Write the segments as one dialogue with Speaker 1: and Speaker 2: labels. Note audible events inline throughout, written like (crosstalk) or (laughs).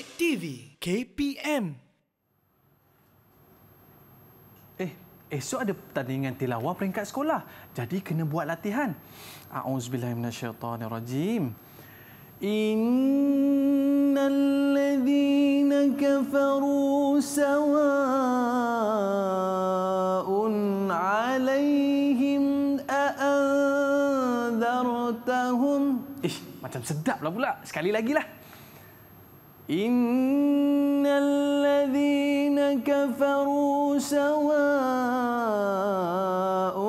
Speaker 1: Cik TV KPM Eh, esok ada pertandingan tilawah peringkat sekolah. Jadi kena buat latihan. A'udzubillahiminasyaitanirrajim. Innalladhina kafaru sawa'un alaihim a'anzartahum. Ih, macam sedap lah pula. Sekali lagi lah. إن الذين كفروا سواء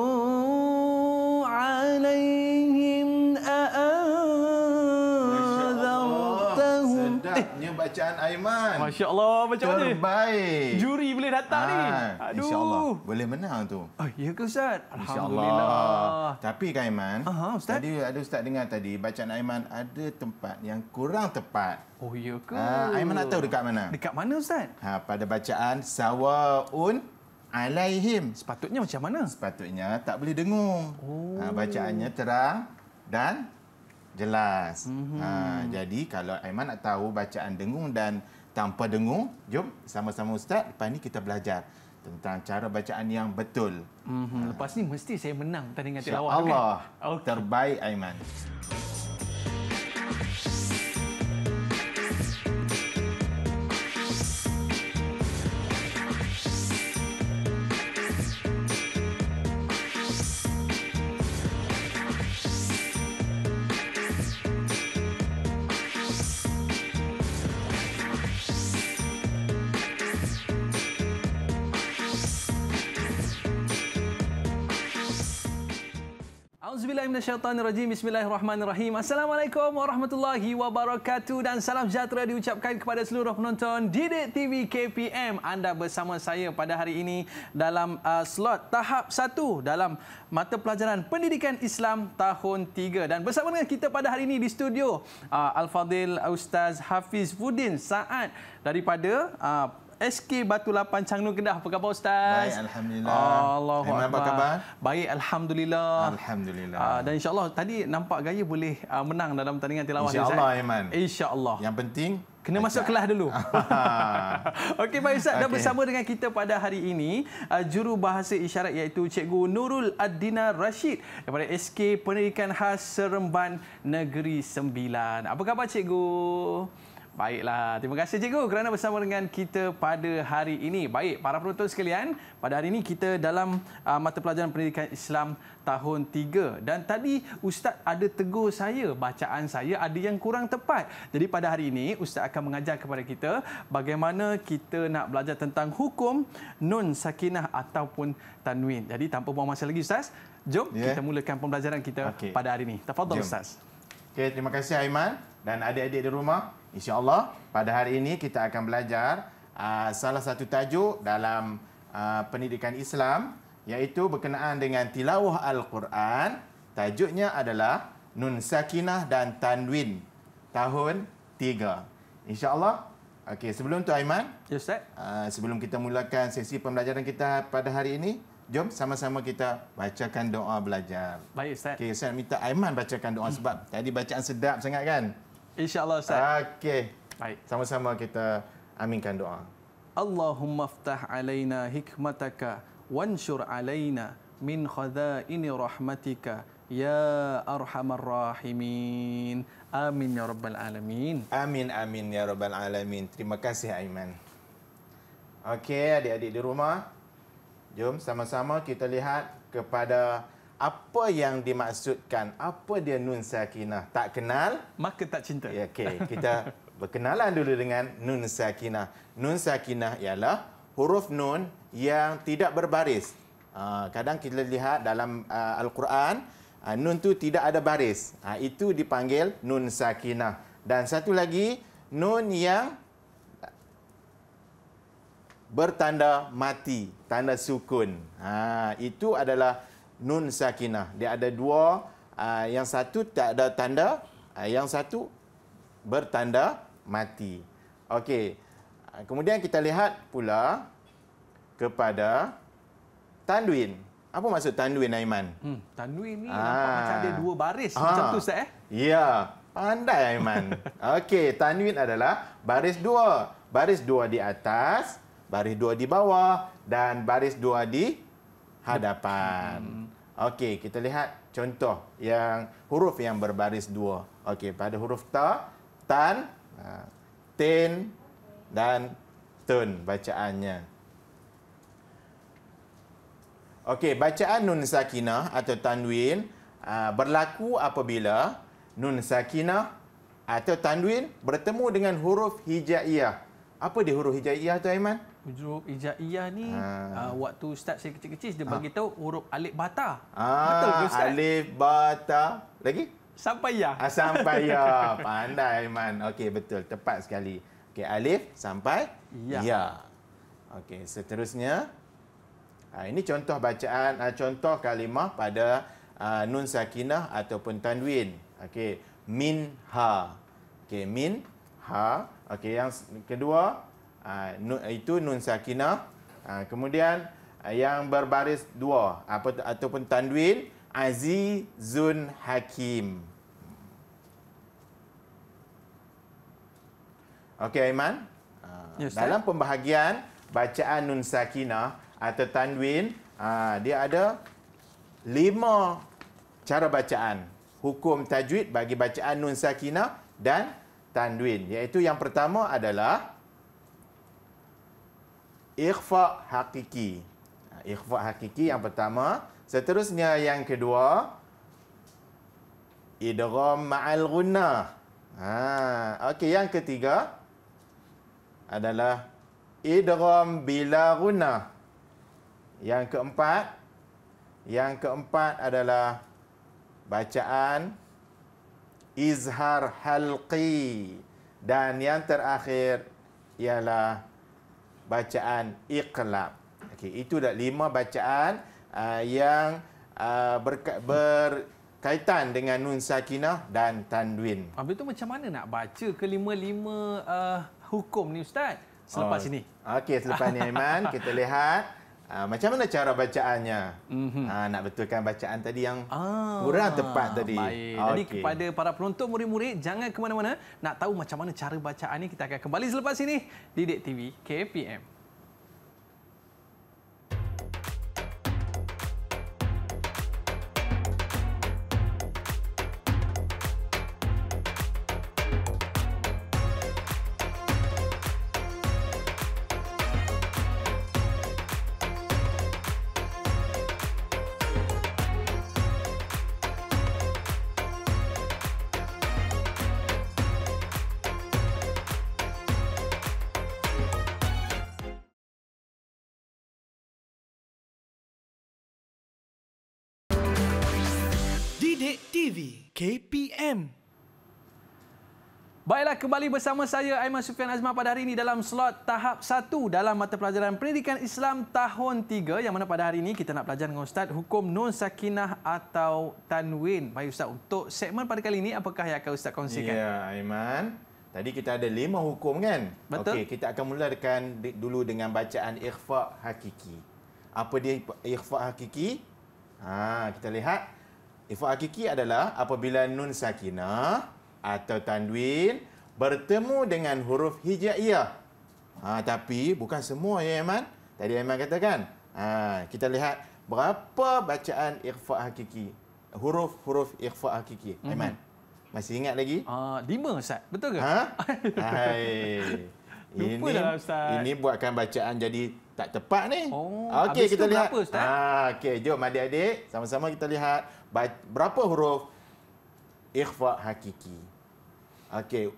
Speaker 2: Aiman. Masya-Allah macam mana? Terbaik. Ini? Juri boleh datang ha, ni. Ah, Aduh. Insya-Allah boleh menang tu. Oh, ya ke ustaz? Alhamdulillah. Insya-Allah. Tapi kan Aiman, Aha, ustaz? tadi ada ustaz dengar tadi bacaan Aiman ada tempat yang kurang tepat.
Speaker 1: Oh ya ke? Ha, Aiman nak tahu
Speaker 2: dekat mana? Dekat mana ustaz? Ha, pada bacaan Sawaun alaihim. Sepatutnya macam mana? Sepatutnya tak boleh dengung.
Speaker 1: Oh. Ha, bacaannya
Speaker 2: terang dan Jelas. Mm-hmm. Ha, jadi kalau Aiman nak tahu bacaan dengung dan tanpa dengung, jom sama-sama Ustaz. Lepas ni kita belajar tentang cara bacaan yang betul.
Speaker 1: Mm-hmm. Ha. Lepas ni mesti saya
Speaker 2: menang pertandingan tilawah. Kan? Okay. Terbaik Aiman.
Speaker 1: Auzubillahi minasyaitanirrajim. Bismillahirrahmanirrahim. Assalamualaikum warahmatullahi wabarakatuh dan salam sejahtera diucapkan kepada seluruh penonton Didik TV KPM. Anda bersama saya pada hari ini dalam uh, slot tahap 1 dalam mata pelajaran Pendidikan Islam tahun 3 dan bersama dengan kita pada hari ini di studio uh, Al-Fadil Ustaz Hafiz Fudin Saad daripada uh, SK Batu Lapan Changnu Kedah. Apa khabar Ustaz? Baik, Alhamdulillah. Allah apa khabar? Baik, Alhamdulillah. Alhamdulillah. Uh, dan Allah tadi nampak gaya boleh uh, menang dalam pertandingan tilawah. InsyaAllah, Iman. Allah. Yang penting, Kena Ajak. masuk kelas dulu. (laughs) Okey, Pak Ustaz. Okay. Dan bersama dengan kita pada hari ini, uh, juru bahasa isyarat iaitu Cikgu Nurul Adina Rashid daripada SK Pendidikan Khas Seremban Negeri Sembilan. Apa khabar, Cikgu. Baiklah, terima kasih cikgu kerana bersama dengan kita pada hari ini. Baik, para penonton sekalian, pada hari ini kita dalam uh, mata pelajaran pendidikan Islam tahun 3. Dan tadi ustaz ada tegur saya, bacaan saya ada yang kurang tepat. Jadi pada hari ini ustaz akan mengajar kepada kita bagaimana kita nak belajar tentang hukum nun sakinah ataupun tanwin. Jadi tanpa buang masa lagi ustaz, jom yeah. kita mulakan pembelajaran kita okay. pada hari ini. Tafadhol ustaz. Okay, terima kasih Aiman
Speaker 2: dan adik-adik di rumah. InsyaAllah pada hari ini kita akan belajar uh, salah satu tajuk dalam uh, pendidikan Islam iaitu berkenaan dengan tilawah Al-Quran. Tajuknya adalah Nun Sakinah dan Tanwin tahun 3. InsyaAllah. Okay, sebelum tu Aiman. Ya Ustaz. Uh, sebelum kita mulakan sesi pembelajaran kita pada hari ini. Jom sama-sama kita bacakan doa belajar. Baik Ustaz. Okay, saya minta Aiman bacakan doa sebab tadi bacaan sedap sangat kan? InsyaAllah Ustaz. Okey. Baik. Sama-sama kita aminkan doa.
Speaker 1: Allahumma ftah alaina hikmataka wanshur alaina min khadaini rahmatika ya arhamar rahimin. Amin ya rabbal alamin. Amin amin ya rabbal alamin. Terima kasih Aiman.
Speaker 2: Okey adik-adik di rumah. Jom sama-sama kita lihat kepada apa yang dimaksudkan apa dia nun sakinah tak kenal maka tak cinta ya okey kita (laughs) berkenalan dulu dengan nun sakinah nun sakinah ialah huruf nun yang tidak berbaris ah, kadang kita lihat dalam ah, al-Quran ah, nun tu tidak ada baris itu dipanggil nun sakinah dan satu lagi nun yang bertanda mati tanda sukun ha itu adalah nun sakinah. Dia ada dua, uh, yang satu tak ada tanda, uh, yang satu bertanda mati. Okey. Uh, kemudian kita lihat pula kepada tanduin. Apa maksud tanduin Aiman?
Speaker 1: Hmm, tanduin ni ah. nampak macam ada dua baris ah. macam tu Ustaz eh?
Speaker 2: Ya, pandai Aiman. (laughs) Okey, tanduin adalah baris dua. Baris dua di atas, baris dua di bawah dan baris dua di hadapan. Okey, kita lihat contoh yang huruf yang berbaris dua. Okey, pada huruf ta, tan, ha, ten dan tun bacaannya. Okey, bacaan nun sakinah atau tanwin ha, berlaku apabila nun sakinah atau tanwin bertemu dengan huruf hijaiyah. Apa dia huruf hijaiyah tu Aiman?
Speaker 1: Ujub ijaiyah ni ha. uh, waktu ustaz saya kecil-kecil dia ha. bagi tahu huruf alif bata. Ha. Betul ustaz. Alif
Speaker 2: bata. Lagi? Sampai ya. Ha, sampai ya. (laughs) Pandai man. Okey betul tepat sekali. Okey alif sampai ya. ya. Okey seterusnya ha, ini contoh bacaan uh, contoh kalimah pada uh, nun sakinah ataupun tanwin. Okey min ha. Okey min ha. Okey yang kedua uh, itu nun sakinah. Uh, kemudian uh, yang berbaris dua apa ataupun tanwin azizun hakim. Okey Aiman. Uh, yes, dalam pembahagian bacaan nun sakinah atau tanwin uh, dia ada lima cara bacaan hukum tajwid bagi bacaan nun sakinah dan tanwin iaitu yang pertama adalah ikhfa hakiki. Ha, ikhfa hakiki yang pertama. Seterusnya yang kedua, idgham ma'al gunnah. Ha, okey yang ketiga adalah idgham bila gunnah. Yang keempat, yang keempat adalah bacaan izhar halqi. Dan yang terakhir ialah bacaan iqlab. Okey, itu dah lima bacaan uh, yang uh, berka- berkaitan dengan nun sakinah dan tanwin.
Speaker 1: Habis tu macam mana nak baca kelima-lima uh, hukum ni ustaz? Selepas oh. ini.
Speaker 2: Okey, selepas ni Aiman (laughs) kita lihat Ha, macam mana cara bacaannya? Mm-hmm. Ha, nak betulkan bacaan
Speaker 1: tadi yang ah, kurang tepat tadi. Baik. Okay. Jadi kepada para penonton murid-murid, jangan ke mana-mana. Nak tahu macam mana cara bacaan ini, kita akan kembali selepas ini di DTV KPM. Bilik TV KPM Baiklah kembali bersama saya Aiman Sufian Azma pada hari ini dalam slot tahap 1 dalam mata pelajaran Pendidikan Islam tahun 3 yang mana pada hari ini kita nak belajar dengan Ustaz hukum non sakinah atau tanwin. Baik Ustaz untuk segmen pada kali ini apakah yang akan Ustaz kongsikan? Ya
Speaker 2: Aiman. Tadi kita ada lima hukum kan? Betul. Okey, kita akan mulakan dulu dengan bacaan ikhfa hakiki. Apa dia ikhfa hakiki? Ha, kita lihat. Ifa hakiki adalah apabila nun sakinah atau tanwin bertemu dengan huruf hijaiyah. Ha, tapi bukan semua ya Iman. Tadi Iman katakan. Ha, kita lihat berapa bacaan ikhfa hakiki. Huruf-huruf ikhfa hakiki. Mhm. Iman. Mm-hmm. Masih ingat lagi? Ah, uh, lima Ustaz. Betul ke? Ha? (laughs) Hai.
Speaker 1: Ini, Ustaz. ini
Speaker 2: buatkan bacaan jadi tak tepat ni. Oh, okey kita lihat. Berapa, ah, okey, jom adik-adik sama-sama kita lihat berapa huruf ikhfa hakiki. Okey,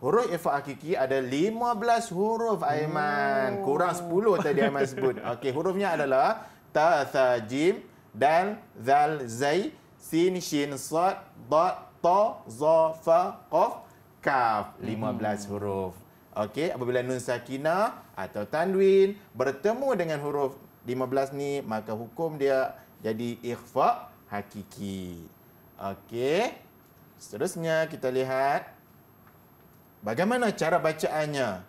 Speaker 2: huruf ikhfa hakiki ada 15 huruf Aiman. Oh. Kurang 10 tadi Aiman sebut. (laughs) Okey, hurufnya adalah ta, tha, jim, dal, zal, zai, sin, shin, sad, da, ta, za, fa, qaf, kaf. 15 hmm. huruf. Okey, apabila nun sakinah atau tanwin bertemu dengan huruf 15 ni, maka hukum dia jadi ikhfa hakiki. Okey. Seterusnya kita lihat bagaimana cara bacaannya.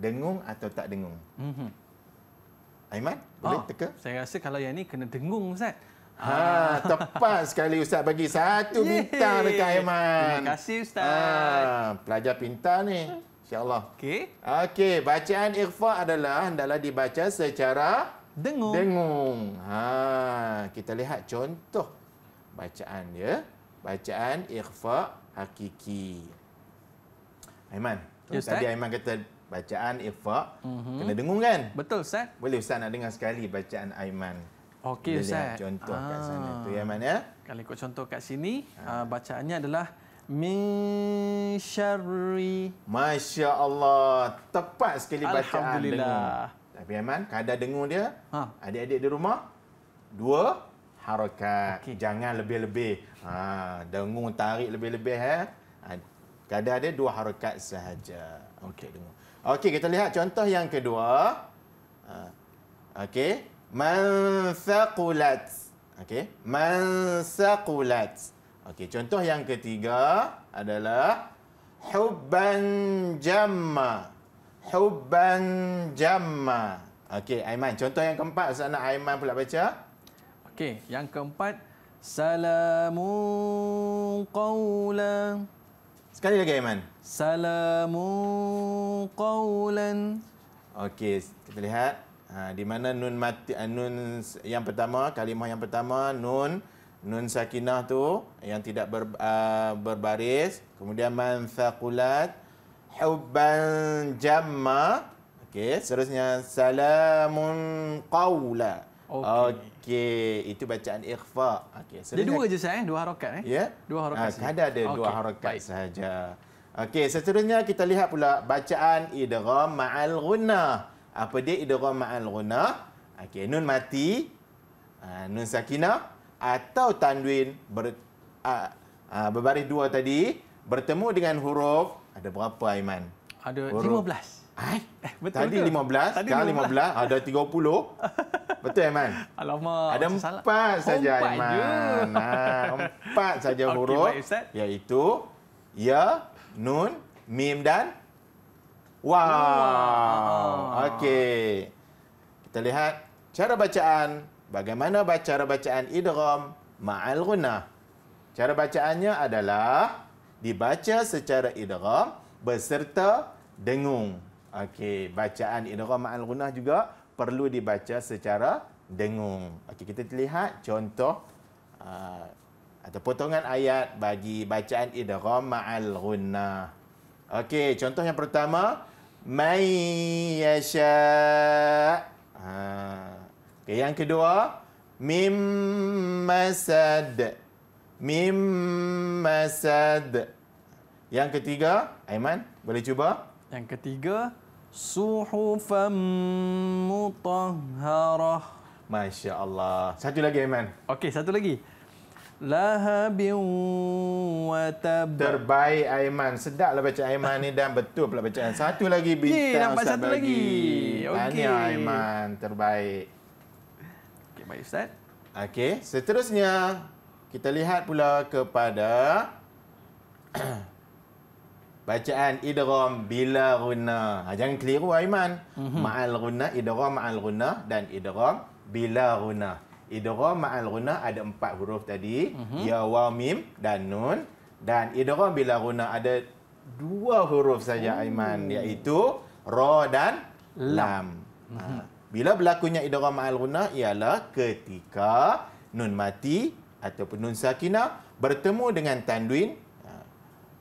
Speaker 2: Dengung atau tak dengung?
Speaker 1: Mhm. Aiman, oh, boleh oh, teka? Saya rasa kalau yang ni kena dengung, Ustaz. Ha,
Speaker 2: tepat sekali Ustaz bagi satu bintang dekat Aiman. Terima
Speaker 1: kasih Ustaz. Ha,
Speaker 2: pelajar pintar ni. InsyaAllah. Okey. Okey, bacaan ikhfa adalah hendaklah dibaca secara... Dengung. Dengung. Ha, kita lihat contoh bacaan dia. Bacaan ikhfa hakiki. Aiman. Yes, ya, tadi Aiman kata bacaan ikhfa mm -hmm. kena dengung kan? Betul, Ustaz. Boleh Ustaz nak dengar sekali bacaan Aiman.
Speaker 1: Okey, Ustaz. Lihat contoh ah. kat sana. Itu ah. Aiman ya. Kalau ikut contoh kat sini, ha. ah. bacaannya adalah min syarri Masya Allah tepat sekali bacaan Alhamdulillah dengung. tapi
Speaker 2: Aiman kadar dengung dia ha. adik-adik di rumah dua harakat okay. jangan lebih-lebih ha, dengung tarik lebih-lebih eh. Ha, kadar dia dua harakat sahaja okey dengung okey kita lihat contoh yang kedua ha, okey man saqulat okey man saqulat Okey, contoh yang ketiga adalah hubban jamma. Hubban jamma. Okey, Aiman, contoh yang keempat Ustaz nak Aiman pula baca.
Speaker 1: Okey, yang keempat salamu qawlan. Sekali lagi Aiman. Salamu qawlan.
Speaker 2: Okey, kita lihat ha, di mana nun mati eh, nun yang pertama, kalimah yang pertama nun nun sakinah tu yang tidak ber, uh, berbaris kemudian man thaqulat hubban jamma okey seterusnya salamun qaula okey okay. itu bacaan ikhfa okey
Speaker 1: seterusnya dua je saya eh dua harakat eh yeah? dua harakat ah, ada ada okay. dua
Speaker 2: harakat saja okey seterusnya kita lihat pula bacaan idgham ma'al gunnah apa dia idgham ma'al gunnah okey nun mati uh, nun sakinah atau tanwin ber, uh, uh, berbaris dua tadi bertemu dengan huruf ada berapa Aiman?
Speaker 1: Ada huruf. 15. Eh, betul tadi lima belas, sekarang lima belas,
Speaker 2: ada tiga puluh. (laughs) Betul, Aiman? Alamak, ada empat saja, Aiman. Ha, empat (laughs) saja okay, huruf, baik, iaitu ya, nun, mim dan wow. wow. Okey. Kita lihat cara bacaan Bagaimana cara bacaan idgham ma'al gunnah? Cara bacaannya adalah dibaca secara idgham berserta dengung. Okey, bacaan idgham ma'al gunnah juga perlu dibaca secara dengung. Okey, kita lihat contoh uh, atau potongan ayat bagi bacaan idgham ma'al gunnah. Okey, contoh yang pertama may yasha. Ha. Okay, yang kedua, mim masad. Mim masad. Yang ketiga, Aiman, boleh cuba?
Speaker 1: Yang ketiga,
Speaker 2: suhufam mutahharah. Masya Allah. Satu lagi, Aiman. Okey, satu lagi. Lahabin watab. Terbaik, Aiman. Sedap, Sedaplah baca Aiman ni dan betul pula bacaan. Satu lagi bintang Ustaz satu bagi. lagi. Okay. Tanya, Aiman. Terbaik. Baik Ustaz. Okey, seterusnya kita lihat pula kepada (clears throat) bacaan idgham bila guna. Ha, jangan keliru Aiman. Mm-hmm. Ma'al guna, idgham ma'al guna dan idgham bila guna. Idgham ma'al guna ada empat huruf tadi, mm-hmm. ya, waw, mim dan nun dan idgham bila guna ada dua huruf saja oh. Aiman iaitu ra dan lam. lam. Mhm. Ha. Bila berlakunya idgham ma'al gunnah ialah ketika nun mati ataupun nun sakinah bertemu dengan tanduin ha,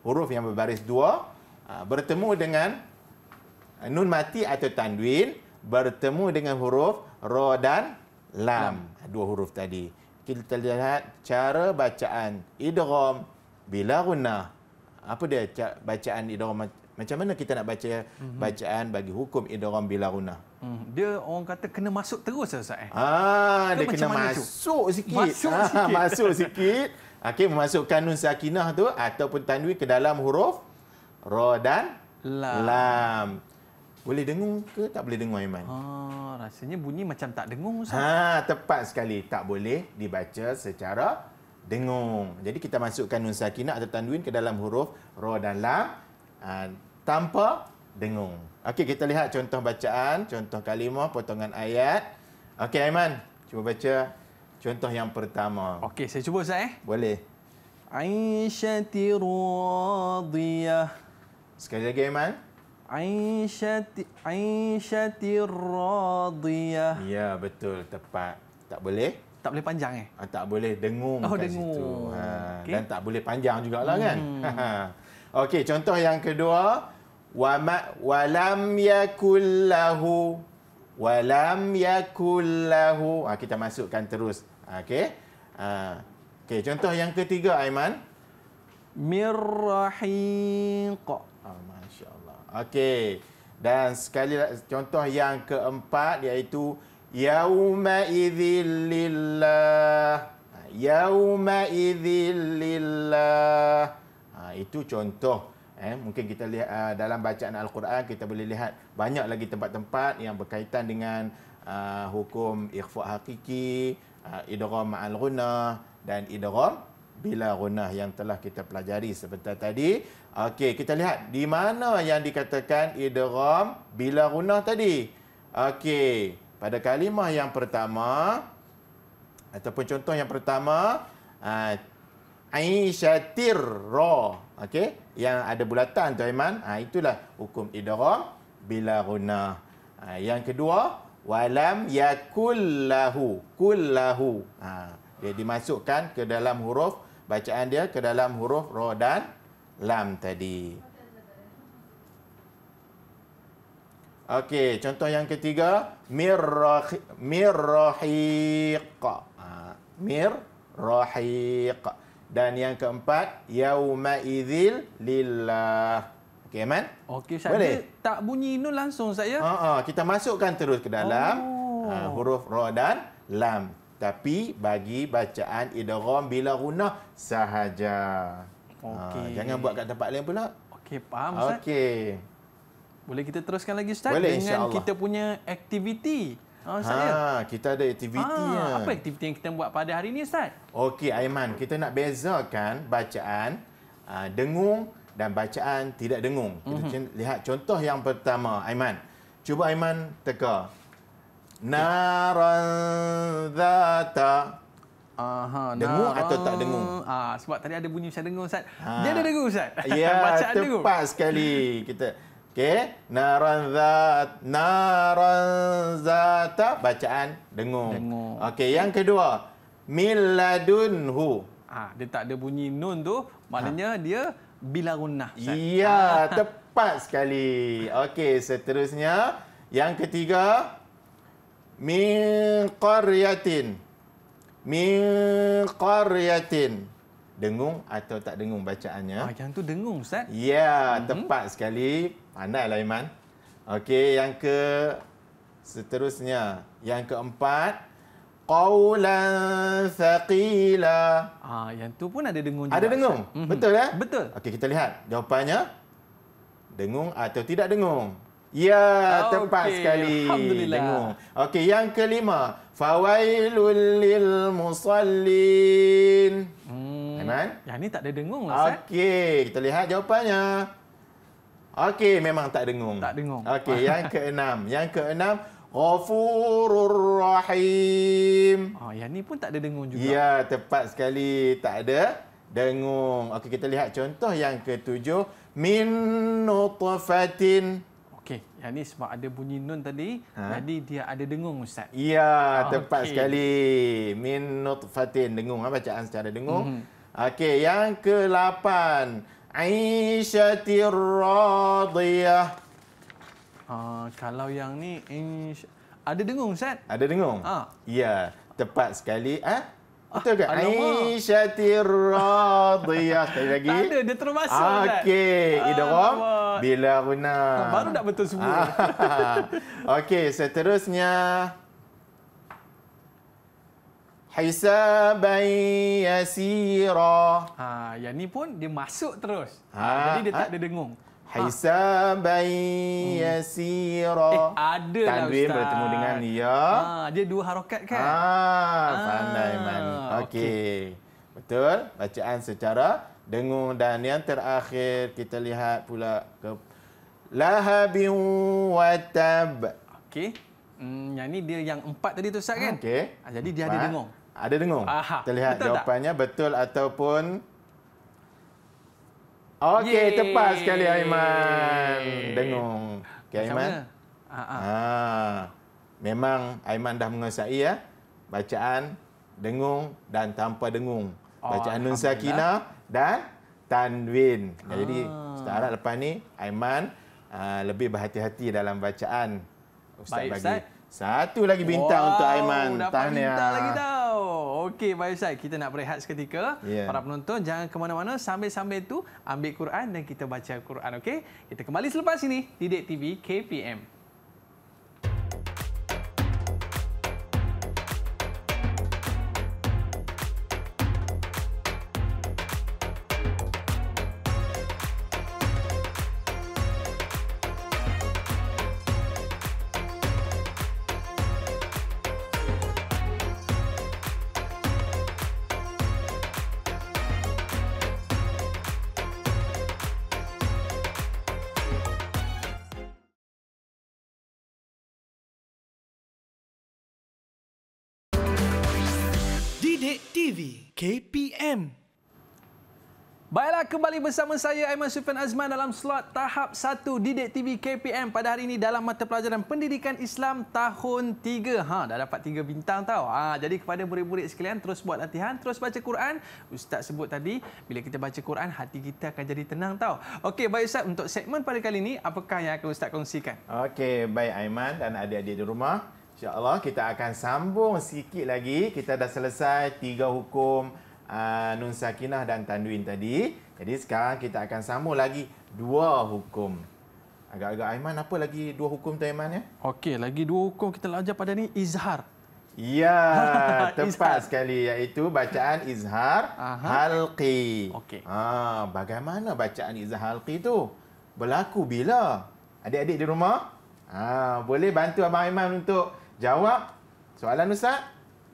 Speaker 2: huruf yang berbaris dua ha, bertemu dengan nun mati atau tanduin bertemu dengan huruf ra dan lam ha, dua huruf tadi kita lihat cara bacaan idgham bila gunnah apa dia bacaan idgham macam mana kita nak baca mhm. bacaan bagi hukum idgham bila gunnah
Speaker 1: Hmm, dia orang kata kena masuk terus Ustaz eh. Ah, dia kena masuk sikit. Masuk ah, sikit. (laughs) masuk
Speaker 2: sikit. Okey, memasukkan nun sakinah tu ataupun tanwin ke dalam huruf ra dan lam. lam. Boleh dengung ke tak boleh dengung Aiman?
Speaker 1: Ha, ah, rasanya bunyi macam tak dengung Ustaz.
Speaker 2: Ha, tepat sekali. Tak boleh dibaca secara dengung. Jadi kita masukkan nun sakinah atau tanwin ke dalam huruf ra dan lam ah, tanpa dengung. Okey, kita lihat contoh bacaan, contoh kalimah, potongan ayat. Okey, Aiman, cuba baca contoh yang pertama. Okey, saya cuba
Speaker 1: Ustaz eh. Boleh. Aisyati radiyah. Sekali lagi Aiman. Aisyati Aisyati radiyah.
Speaker 2: Ya, betul, tepat. Tak boleh. Tak boleh panjang eh? Ah, tak boleh dengung oh, kat dengung. situ. Ha, okay. Dan tak boleh panjang juga, kan? hmm. kan. (laughs) Okey, contoh yang kedua wa walam yakullahu walam yakullahu ha, ah, kita masukkan terus ah, okey ha, okey contoh yang ketiga aiman mirrahiq ha, masyaallah okey dan sekali contoh yang keempat iaitu yauma idzil lillah yauma idzil ha, itu contoh Eh, mungkin kita lihat uh, dalam bacaan Al-Quran kita boleh lihat banyak lagi tempat-tempat yang berkaitan dengan uh, hukum ikhfa hakiki, uh, idgham ma'al gunnah dan idgham bila gunnah yang telah kita pelajari sebentar tadi. Okey, kita lihat di mana yang dikatakan idgham bila gunnah tadi. Okey, pada kalimah yang pertama ataupun contoh yang pertama uh, aisyatir ra okay? yang ada bulatan tu Aiman ha, itulah hukum idgham bila guna ha, yang kedua walam yakullahu kullahu ha, dia dimasukkan ke dalam huruf bacaan dia ke dalam huruf ra dan lam tadi Okey, contoh yang ketiga mirrahiq. Mir ha, dan yang keempat, yauma idzil lillah. Okey, aman? Okey, Ustaz. Boleh? Dia tak bunyi nun langsung, Ustaz, ya? Ha, ha, kita masukkan terus ke dalam oh. uh, huruf ra dan lam. Tapi bagi bacaan idgham bila gunah sahaja. Okay. Ha, jangan buat kat tempat lain pula. Okey, faham, Ustaz. Okey.
Speaker 1: Boleh kita teruskan
Speaker 2: lagi, Ustaz? Boleh, Dengan kita
Speaker 1: punya aktiviti. Oh, ha, ya?
Speaker 2: kita ada aktiviti. Ha, apa
Speaker 1: aktiviti yang kita buat pada hari ini, Ustaz?
Speaker 2: Okey, Aiman. Kita nak bezakan bacaan uh, dengung dan bacaan tidak dengung. Kita mm-hmm. lihat contoh yang pertama, Aiman. Cuba Aiman teka.
Speaker 1: Naran zata. Aha, dengung atau tak dengung? Ah, sebab tadi ada bunyi saya dengung, Ustaz. Ha. Dia ada dengung, Ustaz. Ya, (laughs) bacaan tepat dengung.
Speaker 2: sekali. Kita... Okey, naran zat, naran zata bacaan dengung. dengung. Okey, yang kedua, miladunhu.
Speaker 1: Ah, ha, dia tak ada bunyi nun tu, maknanya ha. dia bilarunnah. Iya, eh? ha. Ah. (laughs)
Speaker 2: tepat sekali. Okey, seterusnya, yang ketiga, min qaryatin. Min qaryatin. Dengung atau tak dengung bacaannya? Ah, yang
Speaker 1: tu dengung, Ustaz.
Speaker 2: Ya, mm -hmm. tepat sekali. Anak lah Iman. Okey, yang ke seterusnya. Yang keempat. Qawlan thaqila. Ah, yang tu pun ada dengung juga. Ada dengung? Mm-hmm. Betul ya? Betul. Okey, kita lihat jawapannya. Dengung atau tidak dengung. Ya, okay. Ah, tepat sekali. Alhamdulillah. Dengung. Okey, yang kelima. Fawailul lil musallin. Hmm. Iman? Yang ni tak ada dengung lah, Okey, kita lihat jawapannya. Okey, memang tak dengung. Tak dengung. Okey, yang keenam. Yang keenam, Ghafurur Rahim. Oh, yang ni pun tak ada dengung juga. Ya, tepat sekali. Tak ada dengung. Okey, kita lihat contoh yang ketujuh. Min
Speaker 1: Nutfatin. Okey, yang ini sebab ada bunyi nun tadi. Ha? Jadi, dia ada dengung, Ustaz. Ya, tepat okay. sekali.
Speaker 2: Min Nutfatin. Dengung. Ha, bacaan secara dengung. Mm-hmm. Okey, yang ke-8. عيشة راضية آه kalau yang ni insya ada dengung Ustaz? Ada dengung. Ha. Ya, tepat sekali ha? ah. Eh? Betul ke? Aisyati radiyah. Sekali (laughs) lagi. Tak ada, dia termasuk. Okey, idrom. Bila guna. Baru dah betul semua. (laughs) Okey, seterusnya. So, hisaban
Speaker 1: yasira. Ha, yang ni pun dia masuk terus. Ha, ha Jadi dia ha? tak ada dengung. Ha.
Speaker 2: Hisaban ha. yasira. Eh, ada lah Ustaz. Tanwin bertemu dengan ya. Ha,
Speaker 1: dia dua harokat kan? Ha, ah, pandai man. Okey. Okay.
Speaker 2: Betul. Bacaan secara dengung. Dan yang terakhir kita lihat pula ke Lahabin watab. Okey. Hmm, yang ni
Speaker 1: dia yang empat tadi tu Ustaz kan? Okey. Ah, jadi empat. dia ada dengung. Ada dengung. Aha. Terlihat betul jawapannya
Speaker 2: tak? betul ataupun
Speaker 1: Okey, tepat sekali Aiman. Dengung.
Speaker 2: Okey Aiman. Ha. Memang Aiman dah menguasai ya bacaan dengung dan tanpa dengung. Oh, bacaan Nun Sakinah dan tanwin. Jadi setara lepas ni Aiman lebih berhati-hati dalam bacaan Ustaz Baik, bagi. Ustaz. Satu lagi bintang wow, untuk Aiman. Tahniah. Bintang lagi dah.
Speaker 1: Okey, Pak Yusai, Kita nak berehat seketika. Yeah. Para penonton, jangan ke mana-mana. Sambil-sambil tu ambil Quran dan kita baca Quran. Okey? Kita kembali selepas ini. di Didik TV KPM. Cik TV KPM. Baiklah, kembali bersama saya Aiman Sufian Azman dalam slot tahap 1 Didik TV KPM pada hari ini dalam mata pelajaran Pendidikan Islam tahun 3. Ha, dah dapat 3 bintang tau. Ha, jadi kepada murid-murid sekalian, terus buat latihan, terus baca Quran. Ustaz sebut tadi, bila kita baca Quran, hati kita akan jadi tenang tau. Okey, baik Ustaz, untuk segmen pada kali ini, apakah yang akan Ustaz kongsikan? Okey, baik Aiman dan adik-adik di rumah.
Speaker 2: InsyaAllah kita akan sambung sikit lagi. Kita dah selesai tiga hukum uh, Nun Sakinah dan Tanduin tadi. Jadi sekarang kita akan sambung lagi dua hukum. Agak-agak Aiman, apa lagi dua hukum tu Aiman? Ya?
Speaker 1: Okey, lagi dua hukum kita belajar pada ni Izhar.
Speaker 2: Ya, (laughs) tepat izhar. sekali iaitu bacaan Izhar Aha. Halqi. Okay. Ha, bagaimana bacaan Izhar Halqi tu? Berlaku bila? Adik-adik di rumah? Ha, boleh bantu Abang Aiman untuk Jawab soalan Ustaz?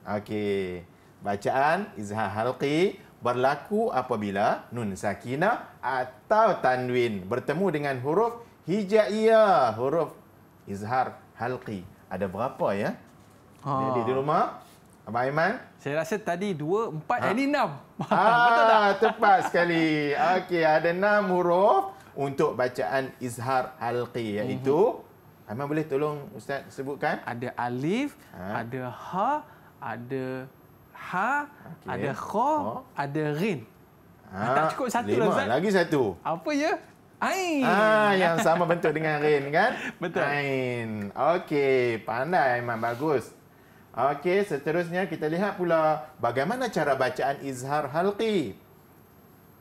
Speaker 2: Okey. Bacaan izhar halqi berlaku apabila nun sakinah atau tanwin bertemu dengan huruf hijaiyah, huruf izhar halqi. Ada berapa ya?
Speaker 1: Ha. Ah. Di, di rumah? Abang Aiman? Saya rasa tadi dua, empat, ha? ini
Speaker 2: enam. (laughs) Ah, Betul tak? Tepat (laughs) sekali. Okey, ada enam huruf untuk bacaan izhar halqi iaitu... Mm-hmm. Aiman boleh tolong Ustaz sebutkan? Ada alif,
Speaker 1: ha. ada ha, ada ha, okay. ada kho, oh. ada rin. Ha. Ah, tak cukup satu Lima. lah Ustaz. Lagi satu. Apa ya? Ain. Ha, yang
Speaker 2: sama bentuk dengan rin kan? (laughs) Betul. Ain. Okey, pandai Aiman. Bagus. Okey, seterusnya kita lihat pula bagaimana cara bacaan izhar halqi.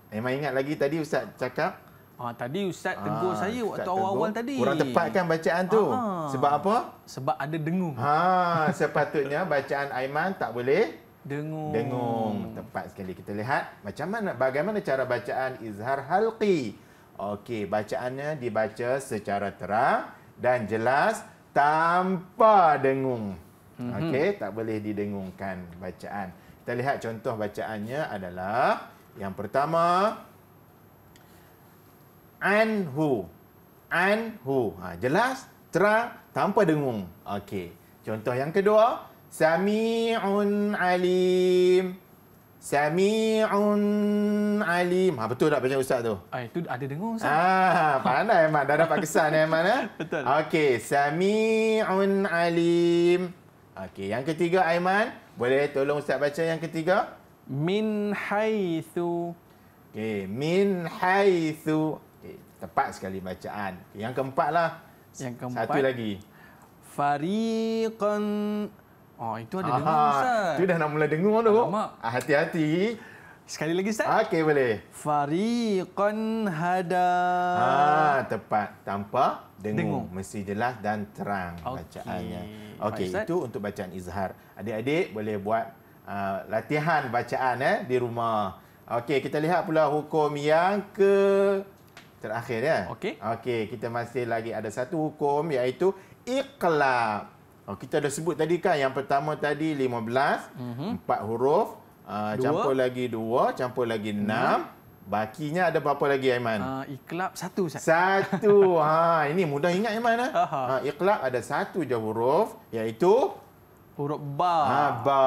Speaker 2: Aiman ingat lagi tadi Ustaz cakap?
Speaker 1: Ha, tadi Ustaz tegur ha, saya waktu awal-awal tadi. Kurang tepat kan bacaan tu? Ha. Sebab
Speaker 2: apa? Sebab ada dengung. Ha, sepatutnya bacaan Aiman tak boleh
Speaker 1: dengung. Dengung.
Speaker 2: Tepat sekali kita lihat macam mana bagaimana cara bacaan izhar halqi. Okey, bacaannya dibaca secara terang dan jelas tanpa dengung. Mm-hmm. Okey, tak boleh didengungkan bacaan. Kita lihat contoh bacaannya adalah yang pertama Anhu, Anhu, ha, jelas terang tanpa dengung okey contoh yang kedua sami'un alim Sami'un alim. Ha, betul tak baca ustaz tu? Ah, itu ada dengung ustaz. Ah, pandai Ahmad. Dah dapat kesan ni Ahmad. Eh? (laughs) Betul. Okey. Sami'un alim. Okey. Yang ketiga Aiman. Boleh tolong ustaz baca yang ketiga? Min haithu. Okey. Min haithu tepat sekali bacaan. Yang keempatlah. Yang keempat. Satu lagi. Fariqan.
Speaker 1: Oh, itu ada Aha, dengung, Ustaz. Itu dah nak mula dengung dulu. Alamak. Ah, hati-hati. Sekali lagi, Ustaz. Okey, boleh. Fariqan hada. Ha,
Speaker 2: tepat. Tanpa dengung. dengung. Mesti jelas dan terang okay. bacaannya. Okey, itu untuk bacaan izhar. Adik-adik boleh buat uh, latihan bacaan eh, di rumah. Okey, kita lihat pula hukum yang ke terakhir ya. Okey. Okey, kita masih lagi ada satu hukum iaitu iqlab. Oh, kita dah sebut tadi kan yang pertama tadi 15, mm -hmm. 4 huruf, uh, campur lagi dua, campur lagi 6. Mm. Bakinya ada apa lagi Aiman? Ah uh, iqlab satu saja. Satu. (laughs) ha ini mudah ingat Aiman ah. Ha iqlab ada satu je huruf iaitu huruf ba. Ha ba.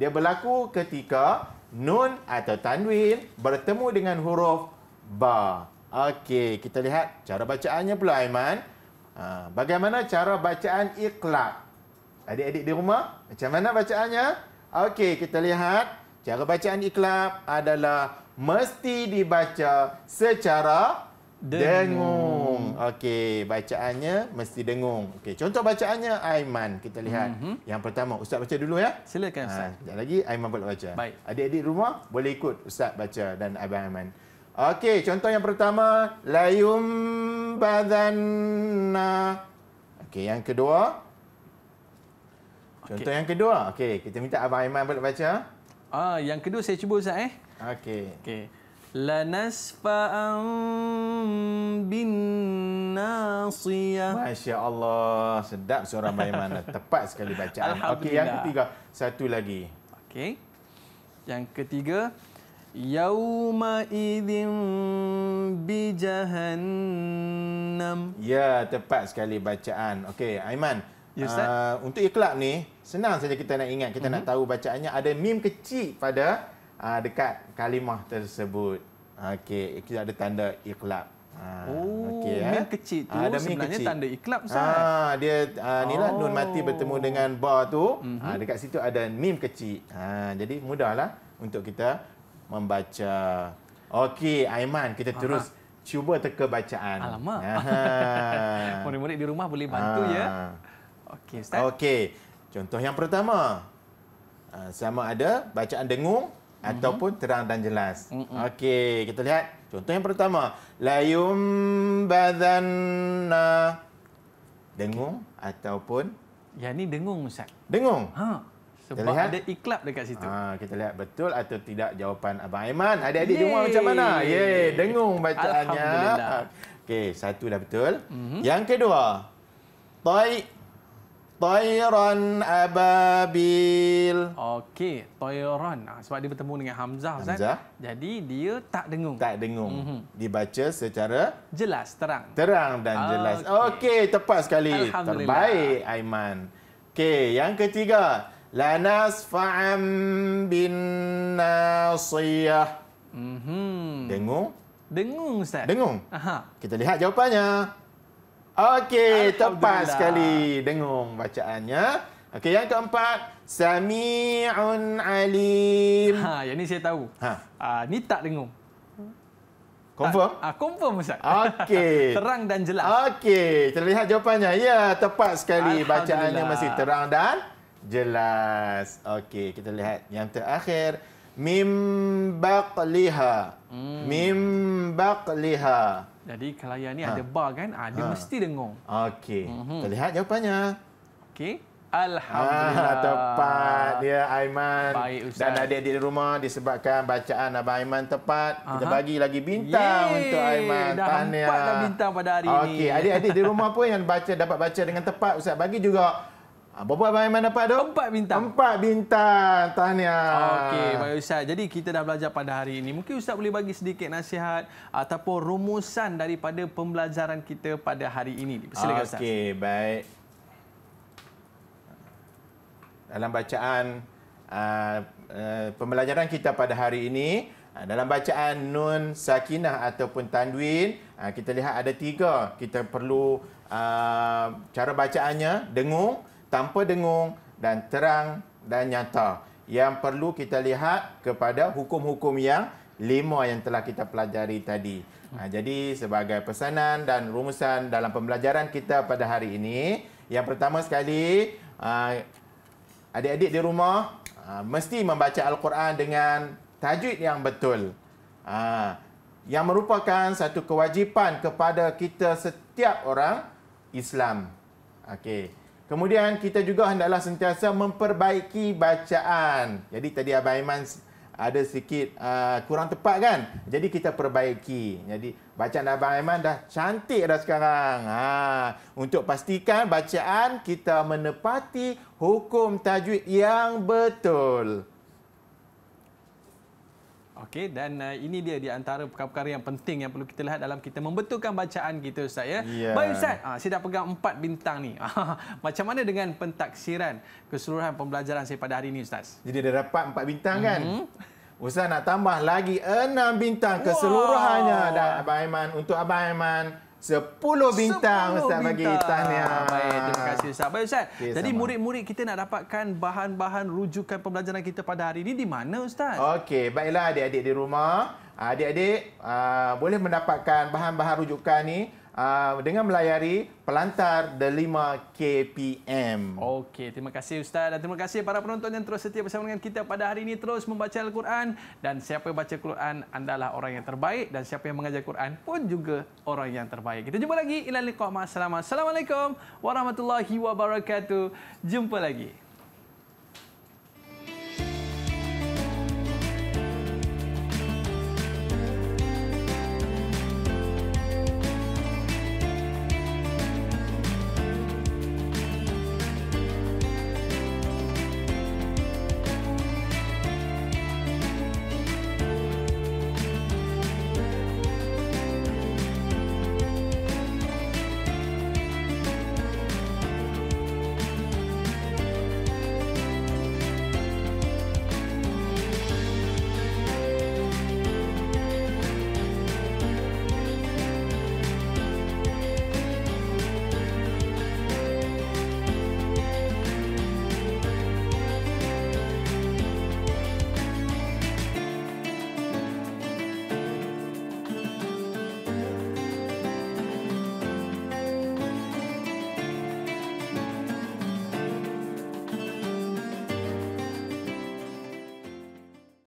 Speaker 2: Dia berlaku ketika nun atau tanwin bertemu dengan huruf ba. Okey, kita lihat cara bacaannya pula Aiman. Ha, bagaimana cara bacaan iqlab? Adik-adik di rumah, macam mana bacaannya? Okey, kita lihat cara bacaan iqlab adalah mesti dibaca secara dengung. Okey, bacaannya mesti dengung. Okey, contoh bacaannya Aiman kita lihat. Mm -hmm. Yang pertama, ustaz baca dulu ya. Silakan ha, ustaz. Ha, sekejap lagi Aiman pula baca. Adik-adik rumah boleh ikut ustaz baca dan Abang Aiman. Okey, contoh yang pertama layum badanna. Okey, yang kedua. Contoh yang kedua. Okey, kita minta Abang Aiman boleh baca.
Speaker 1: Ah, yang kedua saya cuba Ustaz eh. Okey. Okey. La nasfa'an bin
Speaker 2: nasiyah. Masya Allah. Sedap suara Maimana. (laughs) Tepat sekali
Speaker 1: bacaan. Okey, yang ketiga.
Speaker 2: Satu lagi.
Speaker 1: Okey. Yang ketiga. Yaumaidhim bijahannam.
Speaker 2: Ya, tepat sekali bacaan. Okey, Aiman. Yes, ya, uh, ah, untuk iklab ni, senang saja kita nak ingat. Kita mm -hmm. nak mhm. tahu bacaannya ada mim kecil pada uh, dekat kalimah tersebut. Okey, kita ada tanda iklab. Uh, ah, oh, okay, eh. mim eh. kecil tu uh, ada sebenarnya kecil. tanda iklab sahaja. Uh, dia, uh, ni lah oh. nun mati oh. bertemu dengan bar tu. Mm -hmm. uh, dekat situ ada mim kecil. Ah, jadi, mudahlah untuk kita membaca. Okey, Aiman, kita terus Aha. cuba teka bacaan. Alamak. (laughs) Murid-murid
Speaker 1: di rumah boleh bantu Aha. ya.
Speaker 2: Okey, Ustaz. Okey, contoh yang pertama. Ah, sama ada bacaan dengung mm-hmm. ataupun terang dan jelas. Mm-hmm. Okey, kita lihat. Contoh yang pertama. Layum badanna. Dengung okay. ataupun? Ya, ini dengung, Ustaz. Dengung? Haa. Sebab lihat? ada iklab dekat situ. Ha, kita lihat betul atau tidak jawapan Abang Aiman. Adik-adik di rumah macam mana? Ye, dengung bacaannya. Okey, satu dah betul. Mm -hmm. Yang kedua. Tai Toiran
Speaker 1: Ababil. Okey, Toiran. Ah, sebab dia bertemu dengan Hamzah. Hamzah. Kan? Jadi, dia tak dengung. Tak dengung. Mm -hmm. Dibaca secara... Jelas, terang.
Speaker 2: Terang dan okay. Ah, jelas. Okey, tepat sekali. Terbaik, Aiman. Okey, yang ketiga lanasfa'an bin nasiyah. Mhm. Dengung? Dengung ustaz. Dengung. Aha. Kita lihat jawapannya. Okey, tepat sekali dengung bacaannya. Okey, yang keempat, sami'un alim. Ha, yang ni saya tahu. Ha. Ah, uh, ni tak dengung. Confirm? Ah, confirm Ustaz. Okey. (laughs) terang dan jelas. Okey, kita lihat jawapannya. Ya, tepat sekali bacaannya masih terang dan Jelas. Okey, kita lihat yang terakhir. Mim baqliha.
Speaker 1: Hmm. Mim
Speaker 2: baqliha.
Speaker 1: Jadi kalau yang ni ha. ada ba kan? Ah, ha, dia mesti dengung. Okey. Mm-hmm. Kita lihat jawapannya. Okey. Ah, Alhamdulillah. Ha, tepat
Speaker 2: dia Aiman. Baik, Dan adik-adik di rumah disebabkan bacaan Abang Aiman tepat. Aha. Kita bagi lagi bintang Yeay, untuk Aiman. Dah Tahniah. empat dah bintang pada hari okay. ini. adik-adik di rumah pun yang baca dapat baca dengan tepat Ustaz. Bagi juga Ha, Berapa Abang Aiman dapat tu? Empat bintang. Empat bintang. Tahniah. Okey, baik
Speaker 1: Ustaz. Jadi kita dah belajar pada hari ini. Mungkin Ustaz boleh bagi sedikit nasihat ataupun rumusan daripada pembelajaran kita pada hari ini. Silakan Ustaz. Okey,
Speaker 2: baik. Dalam bacaan uh, uh, pembelajaran kita pada hari ini, uh, dalam bacaan Nun Sakinah ataupun Tanwin, uh, kita lihat ada tiga. Kita perlu uh, cara bacaannya, dengung tanpa dengung dan terang dan nyata yang perlu kita lihat kepada hukum-hukum yang lima yang telah kita pelajari tadi. Ha, jadi sebagai pesanan dan rumusan dalam pembelajaran kita pada hari ini, yang pertama sekali ha, adik-adik di rumah ha, mesti membaca Al-Quran dengan tajwid yang betul. Ha, yang merupakan satu kewajipan kepada kita setiap orang Islam. Okey. Kemudian kita juga hendaklah sentiasa memperbaiki bacaan. Jadi tadi Abang Aiman ada sedikit uh, kurang tepat kan? Jadi kita perbaiki. Jadi bacaan Abang Aiman dah cantik dah sekarang. Ha, untuk pastikan bacaan kita menepati hukum tajwid yang betul.
Speaker 1: Okey dan uh, ini dia di antara perkara-perkara yang penting yang perlu kita lihat dalam kita membetulkan bacaan kita Ustaz ya. Yeah. Baik Ustaz, uh, saya dah pegang empat bintang ni. (laughs) Macam mana dengan pentaksiran keseluruhan pembelajaran saya pada hari ini Ustaz?
Speaker 2: Jadi dah dapat empat bintang mm-hmm. kan? Mhm. Ustaz nak tambah lagi enam bintang keseluruhannya wow. dah Abang Aiman untuk Abang Aiman. Sepuluh bintang Ustaz bintang. bagi tahniah. Ah, baik, terima kasih
Speaker 1: Ustaz. Baik Ustaz. Okay, Jadi sama. murid-murid kita nak dapatkan bahan-bahan rujukan pembelajaran kita pada hari ini di mana Ustaz? Okey, baiklah adik-adik di
Speaker 2: rumah. Adik-adik uh, boleh mendapatkan bahan-bahan rujukan ini Ah,
Speaker 1: dengan melayari pelantar The 5 KPM. Okey, terima kasih Ustaz dan terima kasih para penonton yang terus setia bersama dengan kita pada hari ini terus membaca Al-Quran dan siapa yang baca Al-Quran andalah orang yang terbaik dan siapa yang mengajar Al-Quran pun juga orang yang terbaik. Kita jumpa lagi. Assalamualaikum warahmatullahi wabarakatuh. Jumpa lagi.